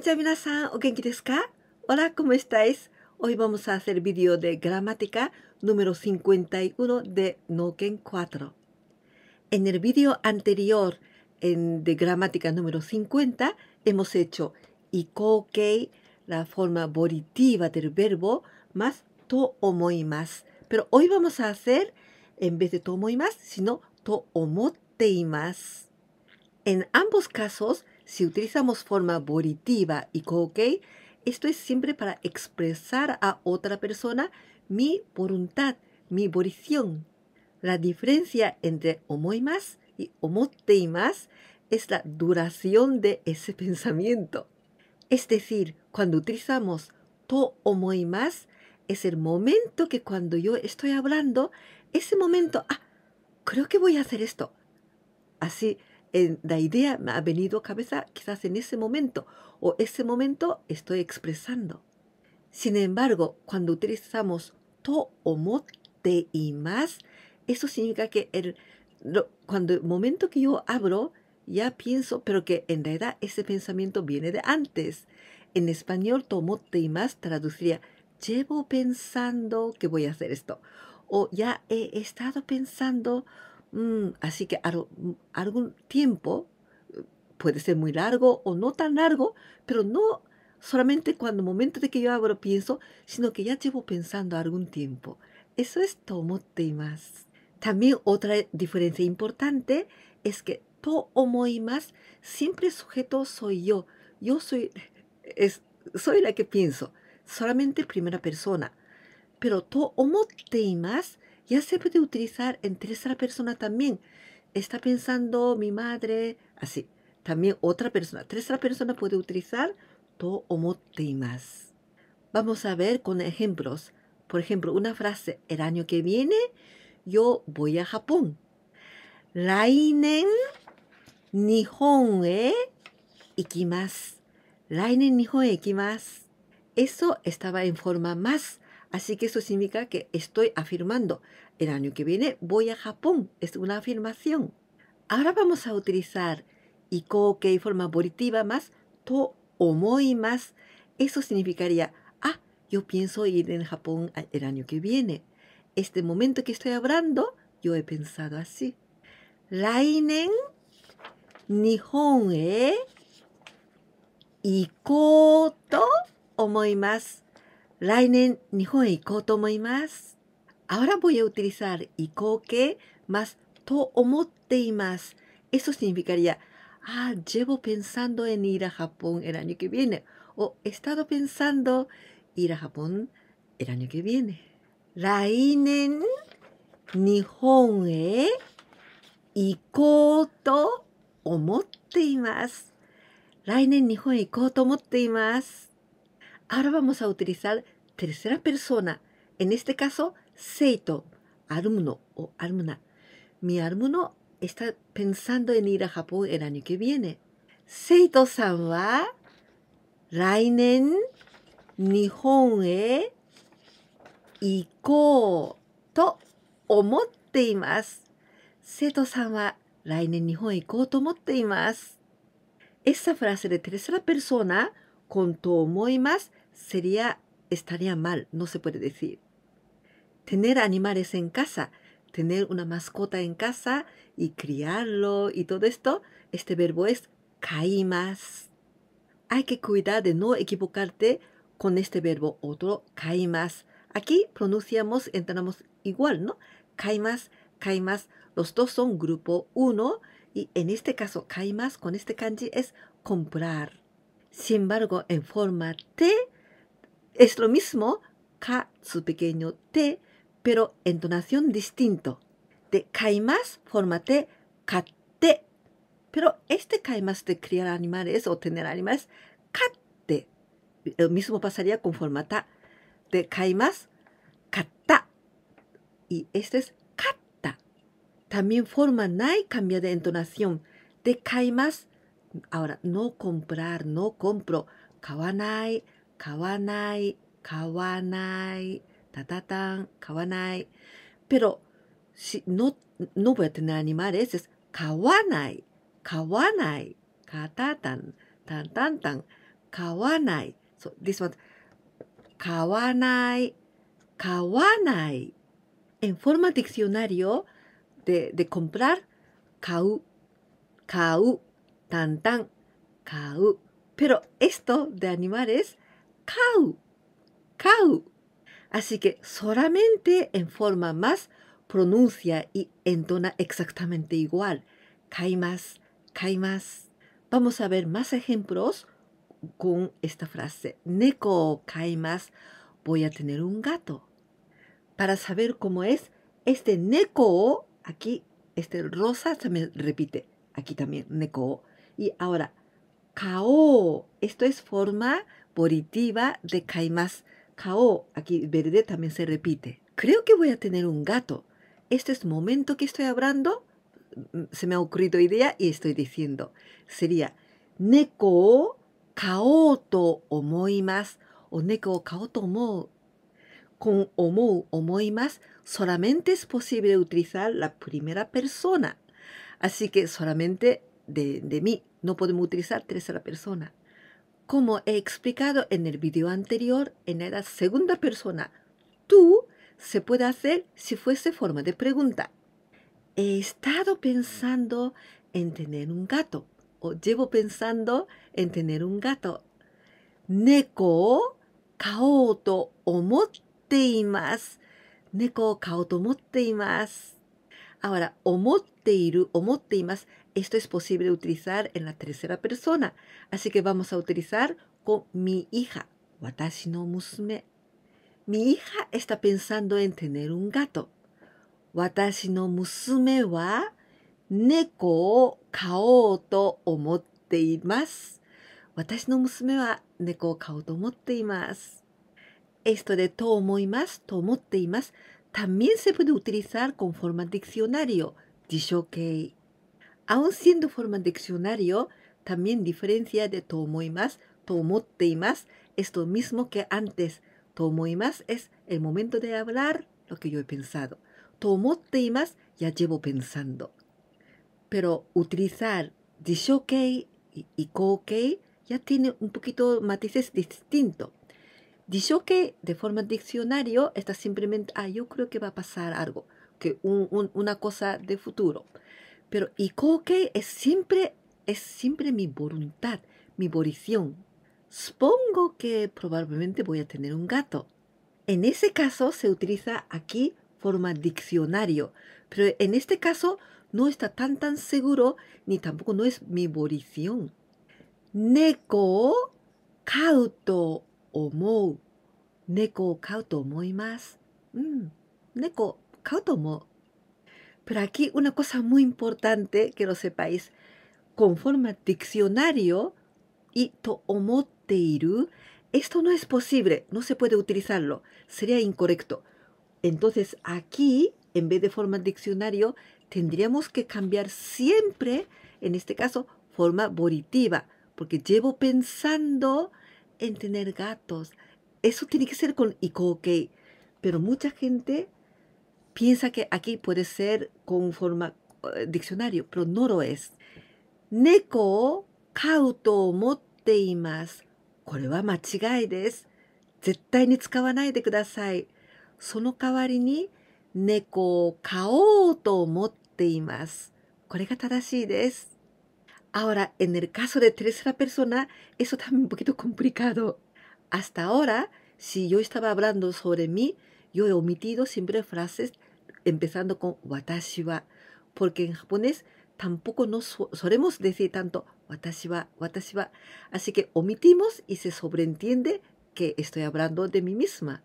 ¡Hola Hola, ¿cómo estáis? Hoy vamos a hacer vídeo de gramática número 51 de Noken 4. En el vídeo anterior en, de gramática número 50 hemos hecho ikoukei, la forma volitiva del verbo, más to omoimasu. Pero hoy vamos a hacer, en vez de to omoimasu, sino to omotteimasu. En ambos casos si utilizamos forma volitiva y ok esto es siempre para expresar a otra persona mi voluntad, mi volición. La diferencia entre omoimas y más es la duración de ese pensamiento. Es decir, cuando utilizamos to omoimas, es el momento que cuando yo estoy hablando, ese momento, ah, creo que voy a hacer esto. Así la idea me ha venido a cabeza quizás en ese momento o ese momento estoy expresando. Sin embargo, cuando utilizamos to OMOTTE y más, eso significa que el, cuando el momento que yo abro, ya pienso, pero que en realidad ese pensamiento viene de antes. En español, tomote y más traduciría, llevo pensando que voy a hacer esto. O ya he estado pensando, Mm, así que mm, algún tiempo eh, puede ser muy largo o no tan largo, pero no solamente cuando el momento de que yo abro pienso, sino que ya llevo pensando algún tiempo. Eso es tomotemas. También otra diferencia importante es que to siempre sujeto soy yo. Yo soy, soy la que pienso, solamente primera persona. Pero to ya se puede utilizar en tercera persona también. Está pensando mi madre, así. También otra persona, tercera persona puede utilizar to más. Vamos a ver con ejemplos. Por ejemplo, una frase, el año que viene yo voy a Japón. Lainen Nihon e ¿eh? ikimasu. Lainen Nihon e ikimasu. Eso estaba en forma más Así que eso significa que estoy afirmando, el año que viene voy a Japón, es una afirmación. Ahora vamos a utilizar iko que forma positiva más to omoimas. más. Eso significaría, ah, yo pienso ir en Japón el año que viene. Este momento que estoy hablando, yo he pensado así. Lainen Nihon e Iko to 来年日本へ行こうと思います。Ahora voy a utilizar 行こうけますと思っています。Eso significaría, ah, llevo pensando en ir a Japón el año que viene. O he estado pensando ir a Japón el año que viene. 来年日本へ行こうと思っています。来年日本へ行こうと思っています。Ahora vamos a utilizar tercera persona. En este caso, Seito, alumno o alumna. Mi alumno está pensando en ir a Japón el año que viene. Seito-san wa rainen Nihon e ikou to omotte Seito-san wa rainen Nihon e ikou to omotte Esa frase de tercera persona con tomoimas sería estaría mal, no se puede decir. Tener animales en casa, tener una mascota en casa y criarlo y todo esto, este verbo es caimas Hay que cuidar de no equivocarte con este verbo otro, caimas Aquí pronunciamos, entramos igual, ¿no? caimas caimas los dos son grupo 1 y en este caso caimas con este kanji es comprar. Sin embargo, en forma T es lo mismo ka su pequeño te, pero entonación distinto. De kaimas, forma te, katte. Pero este kaimas de criar animales o tener animales, katte. Lo mismo pasaría con forma ta. De kaimas, katta. Y este es katta. También forma nai cambia de entonación. De kaimas, ahora no comprar, no compro, kawanai, 買わない、買わない、たたたん、買わない。ペロ、し、の、のぼやって何までです。買わない、買わない、かたたん、たんたんたん、買わない。そう、this one. 買わない、買わない。En forma diccionario de, de comprar, 買う、買う、tan tan, う。Pero esto de animales kau, kau. Así que solamente en forma más pronuncia y entona exactamente igual. Kaimas, kaimas. Vamos a ver más ejemplos con esta frase. Neko kaimas. Voy a tener un gato. Para saber cómo es este neko, aquí este rosa también repite. Aquí también neko. Y ahora kao. Esto es forma positiva de Kaimas. Kao, aquí verde también se repite. Creo que voy a tener un gato. Este es momento que estoy hablando. Mm, se me ha ocurrido idea y estoy diciendo. Sería neko kaoto to omoimas o neko kao to Con omou omoimas solamente es posible utilizar la primera persona. Así que solamente de, de mí. No podemos utilizar tercera persona. Como he explicado en el video anterior, en la segunda persona, tú se puede hacer si fuese forma de pregunta. He estado pensando en tener un gato o llevo pensando en tener un gato. Neko kao to omotte Neko kao to Ahora, omotteiru, omotteimas, esto es posible utilizar en la tercera persona. Así que vamos a utilizar con mi hija, watashi no musume. Mi hija está pensando en tener un gato. Watashi no musume wa neko o kao to omotte Watashi no musume wa neko o kao to omotte Esto de to omoimasu, to omotte también se puede utilizar con forma diccionario, dishokei. Aun siendo forma diccionario, también diferencia de tomoimas, tomotteimas, es lo mismo que antes. Tomoimas es el momento de hablar lo que yo he pensado. Tomotteimas ya llevo pensando. Pero utilizar dishokei y kokei ya tiene un poquito matices distintos. Dicho que de forma diccionario está simplemente, ah, yo creo que va a pasar algo, que una cosa de futuro. Pero que es siempre, es siempre mi voluntad, mi volición. Supongo que probablemente voy a tener un gato. En ese caso se utiliza aquí forma diccionario, pero en este caso no está tan tan seguro ni tampoco no es mi volición. Neko, kauto Mm, Pero aquí una cosa muy importante que lo sepáis. Con forma diccionario, y omoteiru, esto no es posible, no se puede utilizarlo, sería incorrecto. Entonces aquí, en vez de forma diccionario, tendríamos que cambiar siempre, en este caso, forma volitiva, porque llevo pensando en tener gatos. Eso tiene que ser con Ikoke. Pero mucha gente piensa que aquí puede ser con forma uh, diccionario, pero no lo es. Neko o kauto motte imasu. これは間違いです。絶対に使わないでください。その代わりに猫を飼おうと思っています。これが正しいです。Ahora, en el caso de tercera persona, eso también un poquito complicado. Hasta ahora, si yo estaba hablando sobre mí, yo he omitido siempre frases empezando con watashi wa, porque en japonés tampoco nos solemos decir tanto watashi wa, watashi wa. Así que omitimos y se sobreentiende que estoy hablando de mí misma.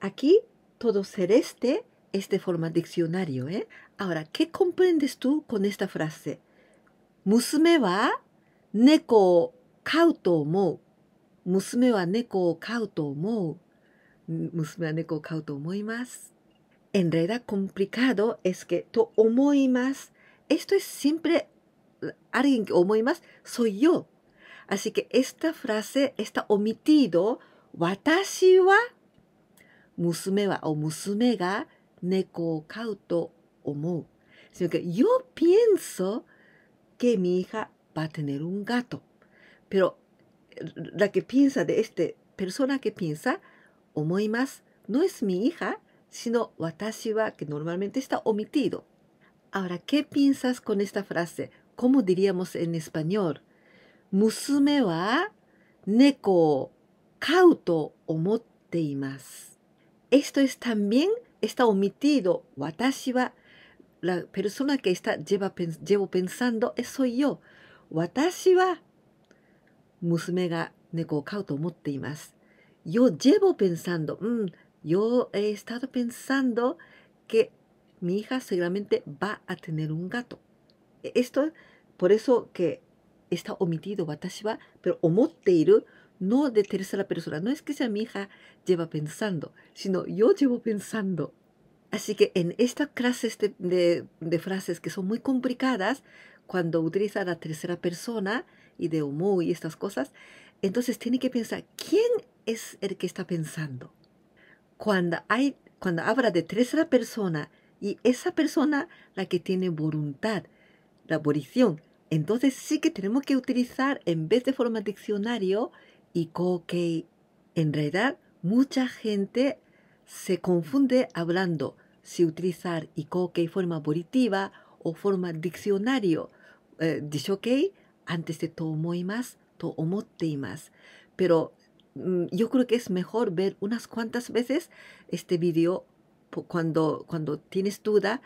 Aquí todo este es de forma diccionario. ¿eh? Ahora, ¿qué comprendes tú con esta frase? 娘は猫を飼うと思う。娘は猫を飼うと思う。娘は猫を飼うと思います。En realidad complicado es que to 思います。Esto es siempre alguien que 思います。soy yo. Así que esta frase está omitido 私は娘はお娘が猫を飼うと思う。Sino que yo pienso mi hija va a tener un gato. Pero eh, la que piensa de esta persona que piensa, más no es mi hija, sino watashi que normalmente está omitido. Ahora, ¿qué piensas con esta frase? ¿Cómo diríamos en español? Musume wa neko kauto o omotte imasu. Esto es también está omitido watashi la persona que está, lleva, llevo pensando es soy yo. Watashi wa musume ga neko to omotte Yo llevo pensando, mm, yo he estado pensando que mi hija seguramente va a tener un gato. E, esto, por eso que está omitido watashi wa, pero omotte iru no de tercera persona. No es que sea mi hija lleva pensando, sino yo llevo pensando. Así que en estas clases de, frases que son muy complicadas, cuando utiliza la tercera persona y de humo y estas cosas, entonces tiene que pensar quién es el que está pensando. Cuando, hay, cuando habla de tercera persona y esa persona la que tiene voluntad, la volición, entonces sí que tenemos que utilizar en vez de forma diccionario y coque. En realidad, mucha gente se confunde hablando si utilizar ikokei forma positiva o forma diccionario eh, dice ok, antes de tomoimas, to más. Pero mm, yo creo que es mejor ver unas cuantas veces este video cuando, cuando tienes duda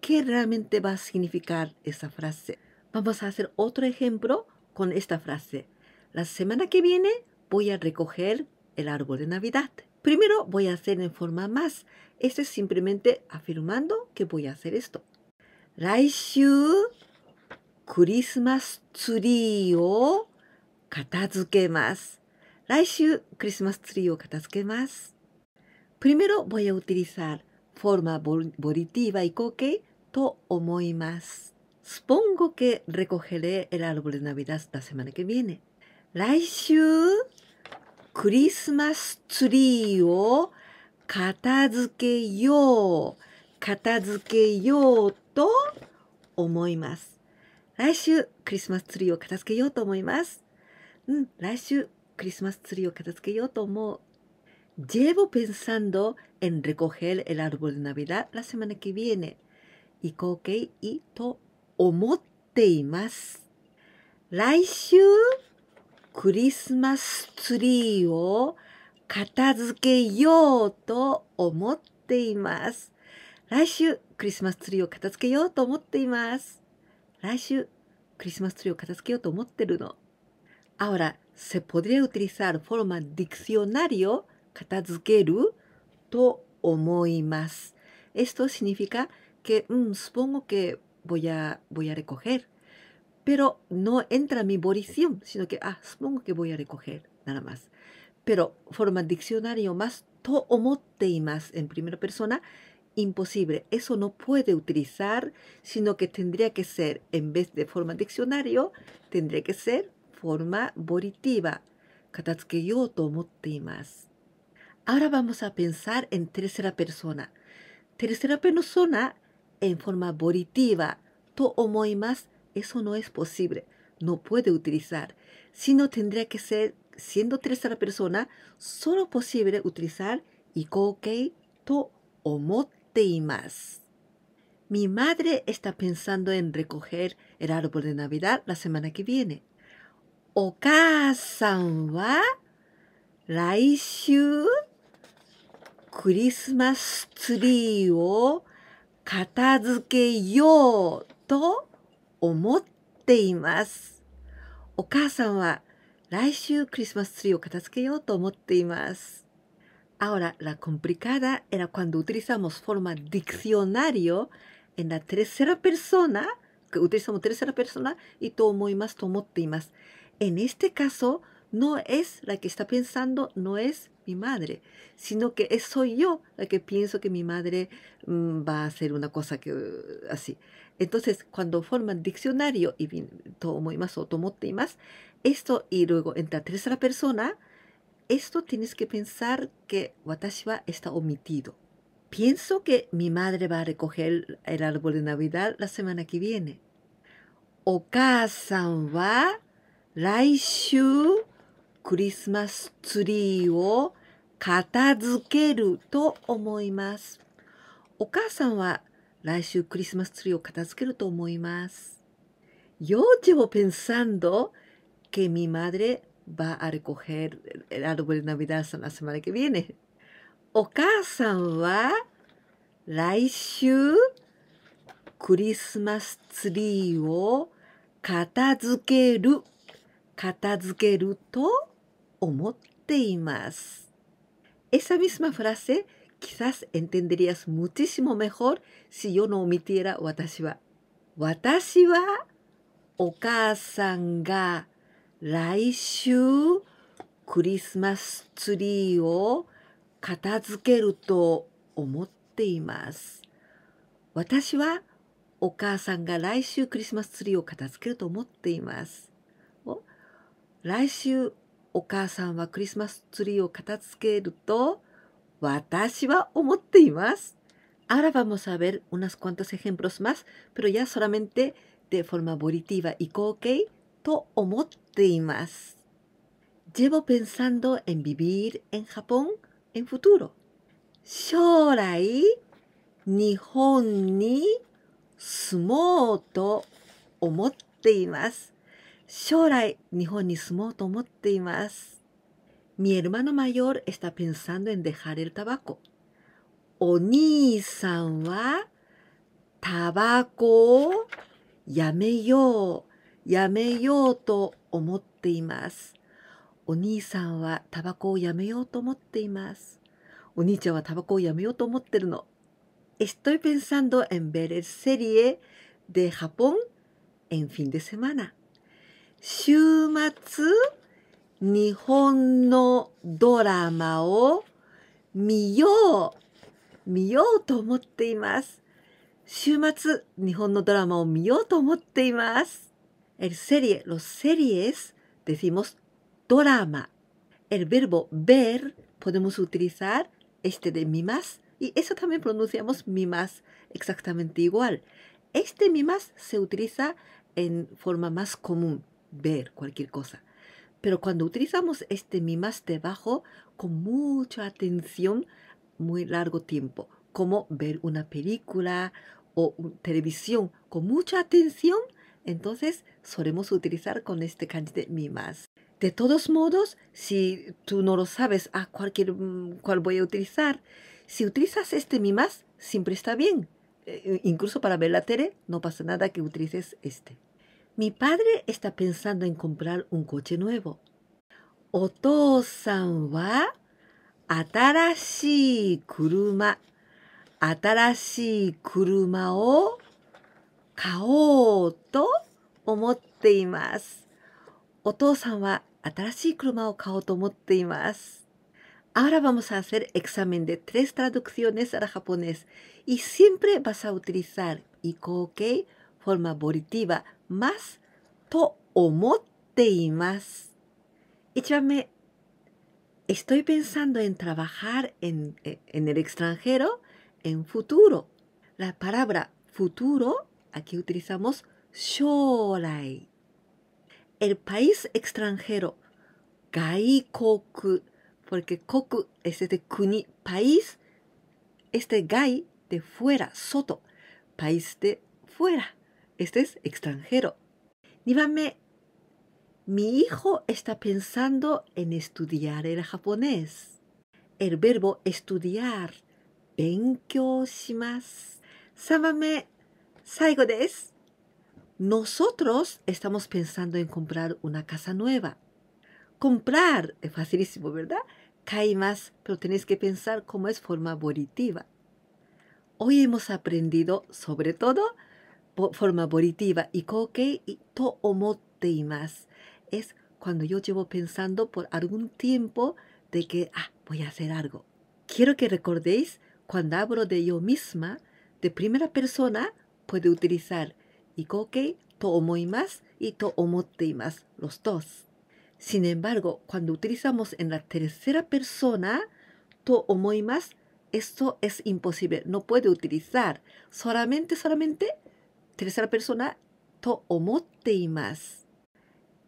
qué realmente va a significar esa frase. Vamos a hacer otro ejemplo con esta frase. La semana que viene voy a recoger el árbol de Navidad. Primero voy a hacer en forma más. Esto es simplemente afirmando que voy a hacer esto. Primero voy a utilizar forma volitiva y coque to más. Supongo que recogeré el árbol de Navidad la semana que viene. 来週、クリスマスツリーを片付けよう、片付けようと思います。来週、クリスマスツリーを片付けようと思います。うん、来週、クリスマスツリーを片付けようと思う。Llevo pensando en recoger el árbol de Navidad la semana que viene. 思っています。来週クリスマスツリーを片付けようと思っています。来週クリスマスツリーを片付けようと思っています。来週クリスマスツリーを片付けようと思ってるの。あおら、せぽでうてりさるフォロマンディクシオナリを片付けると思います。Esto significa que un、um, s u p o pero no entra mi borición, sino que, ah, supongo que voy a recoger, nada más. Pero forma diccionario más to teimas en primera persona, imposible. Eso no puede utilizar, sino que tendría que ser, en vez de forma diccionario, tendría que ser forma boritiva. yo to Ahora vamos a pensar en tercera persona. Tercera persona en forma boritiva. To eso no es posible, no puede utilizar, sino tendría que ser, siendo tercera persona, solo posible utilizar ikokei to omotteimasu. Mi madre está pensando en recoger el árbol de Navidad la semana que viene. Okaasan wa raishu Christmas tree o yo to Ahora, la complicada era cuando utilizamos forma diccionario en la tercera persona, que utilizamos tercera persona y tomoimas, tomótimas En este caso, no es la que está pensando, no es mi madre, sino que soy yo la que pienso que mi madre mm, va a hacer una cosa que, así. Entonces, cuando forman diccionario y tomo y más o esto y luego entra tercera persona, esto tienes que pensar que Watashiwa está omitido. Pienso que mi madre va a recoger el árbol de Navidad la semana que viene. Okaasan wa raishu Christmas tree o katazukeru to omoimasu. Okaasan wa 来週クリスマスツリーを片付けると思います。Yo llevo pensando que mi madre va a recoger el árbol de Navidad la semana que viene. お母さんは来週クリスマスツリーを片付ける、片付けると思っています。Esa misma frase Quizás entenderías muchísimo mejor si yo no omitiera watashi wa. Watashi wa お母さんが来週クリスマスツリーを片付けると思っています。私はお母さんが来週クリスマスツリーを片付けると思っています。来週お母さんはクリスマスツリーを片付けると Watashiba wa Ahora vamos a ver unos cuantos ejemplos más, pero ya solamente de forma boritiva. y koukei to omotteimasu. Llevo pensando en vivir en Japón en futuro. Shorai Nihon ni sumo to omotteimasu. Shorai Nihon ni sumo Mi hermano mayor está pensando en dejar el tabaco. Oni-san wa tabako o yameyo, yameyo to omotte imasu. お兄さんはタバコをやめようと思っています。お兄ちゃんはタバコをやめようと思ってるの。Estoy pensando en ver el serie de Japón en fin de semana. 週末 no El serie, los series, decimos dorama. El verbo ver podemos utilizar este de mimas y eso también pronunciamos mimas exactamente igual. Este mimas se utiliza en forma más común, ver cualquier cosa. Pero cuando utilizamos este mi más debajo con mucha atención, muy largo tiempo, como ver una película o televisión con mucha atención, entonces solemos utilizar con este kanji de mi más. De todos modos, si tú no lo sabes a cualquier mm, cual voy a utilizar, si utilizas este mi más, siempre está bien. Eh, incluso para ver la tele, no pasa nada que utilices este. Mi padre está pensando en comprar un coche nuevo. Otosan wa atarashii kuruma. Atarashii kuruma o kao to omotte imasu. Otosan wa atarashii kuruma o kao to omotte imasu. Ahora vamos a hacer examen de tres traducciones al japonés y siempre vas a utilizar ikoukei forma volitiva, ますと思っています1 estoy pensando en trabajar en, el extranjero en futuro. La palabra futuro, aquí utilizamos El país extranjero, 外国 porque koku es de este país, este gai de fuera, soto, país de fuera. Este es extranjero. Nibame. Mi hijo está pensando en estudiar el japonés. El verbo estudiar, Des. Nosotros estamos pensando en comprar una casa nueva. Comprar es facilísimo, ¿verdad? Kaimasu, pero tenéis que pensar cómo es forma volitiva. Hoy hemos aprendido sobre todo forma positiva, y to omotte Es cuando yo llevo pensando por algún tiempo de que, ah, voy a hacer algo. Quiero que recordéis, cuando hablo de yo misma, de primera persona, puede utilizar ikoke, to omoimas y to omotte los dos. Sin embargo, cuando utilizamos en la tercera persona, to omoimas, esto es imposible, no puede utilizar. Solamente, solamente tercera persona to omotteimasu.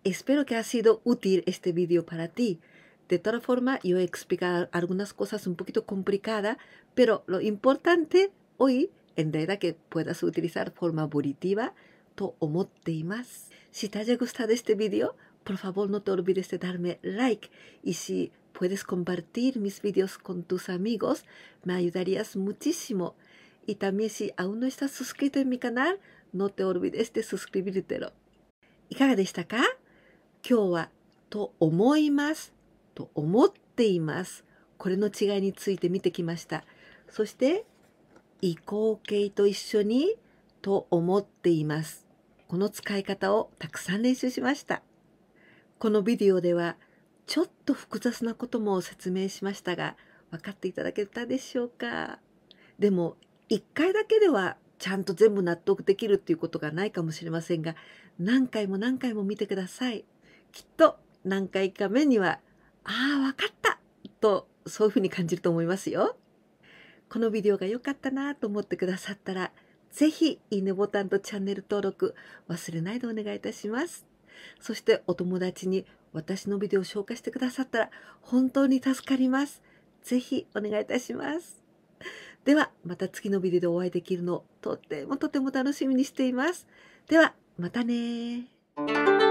Espero que ha sido útil este vídeo para ti. De todas formas, yo he explicado algunas cosas un poquito complicadas, pero lo importante hoy en realidad que puedas utilizar forma volitiva to omotteimasu. Si te haya gustado este vídeo, por favor no te olvides de darme like y si puedes compartir mis vídeos con tus amigos, me ayudarías muchísimo. Y también si aún no estás suscrito en mi canal, ノ o te o l v i d ス s d ビルテロ。いかがでしたか今日はと思いますと思っていますこれの違いについて見てきましたそして移行形と一緒にと思っていますこの使い方をたくさん練習しましたこのビデオではちょっと複雑なことも説明しましたが分かっていただけたでしょうかでも一回だけではちゃんと全部納得できるっていうことがないかもしれませんが何回も何回も見てくださいきっと何回か目にはああわかったとそういうふうに感じると思いますよこのビデオが良かったなと思ってくださったらぜひいいねボタンとチャンネル登録忘れないでお願いいたしますそしてお友達に私のビデオを紹介してくださったら本当に助かりますぜひお願いいたしますでは、また月のビデオでお会いできるの、とってもとても楽しみにしています。では、またね